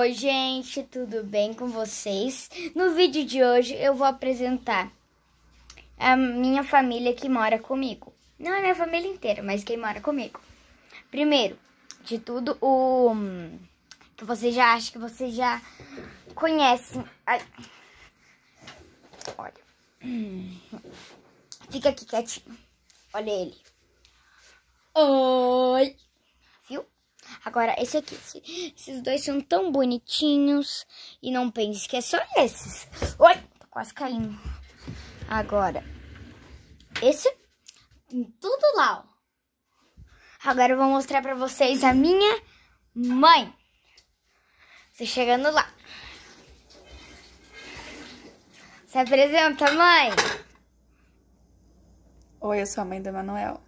Oi, gente, tudo bem com vocês? No vídeo de hoje eu vou apresentar a minha família que mora comigo. Não a minha família inteira, mas quem mora comigo. Primeiro de tudo, o que você já acha que você já conhece. Olha. Fica aqui quietinho. Olha ele. Oh! Agora, esse aqui, esse, esses dois são tão bonitinhos. E não pense que é só esses. Oi, tô tá quase caindo. Agora, esse, tudo lá, ó. Agora eu vou mostrar pra vocês a minha mãe. Você chegando lá. Se apresenta, mãe. Oi, eu sou a mãe do Emanuel.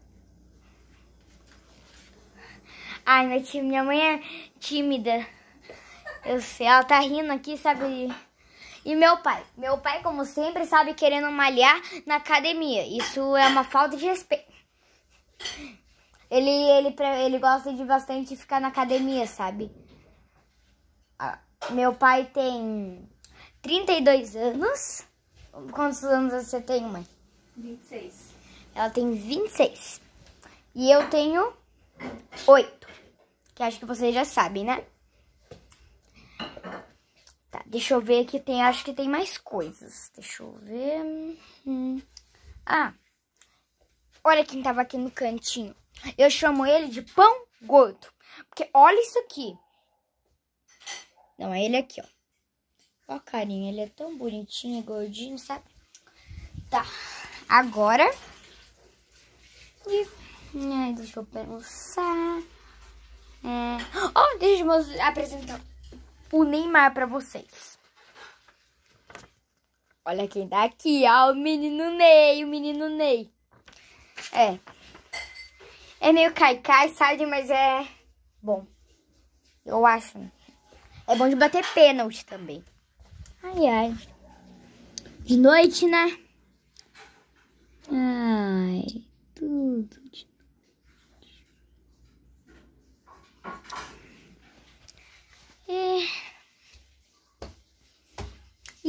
Ai, minha minha mãe é tímida. Eu sei, ela tá rindo aqui, sabe? E meu pai. Meu pai, como sempre, sabe querendo malhar na academia. Isso é uma falta de respeito. Ele, ele, ele gosta de bastante ficar na academia, sabe? Ah, meu pai tem 32 anos. Quantos anos você tem, mãe? 26. Ela tem 26. E eu tenho 8 que acho que vocês já sabem, né? Tá, deixa eu ver aqui, tem, acho que tem mais coisas. Deixa eu ver... Hum. Ah, olha quem tava aqui no cantinho. Eu chamo ele de pão gordo, porque olha isso aqui. Não, é ele aqui, ó. Ó, carinha, ele é tão bonitinho, gordinho, sabe? Tá, agora... E... Ai, deixa eu pensar... É... Oh, deixa eu apresentar o Neymar pra vocês. Olha quem tá aqui, ó, o menino Ney, o menino Ney. É. É meio caicai, sabe, mas é bom. Eu acho. Né? É bom de bater pênalti também. Ai, ai. De noite, né?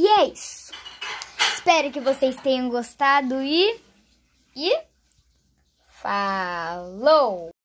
E é isso. Espero que vocês tenham gostado e. E. Falou!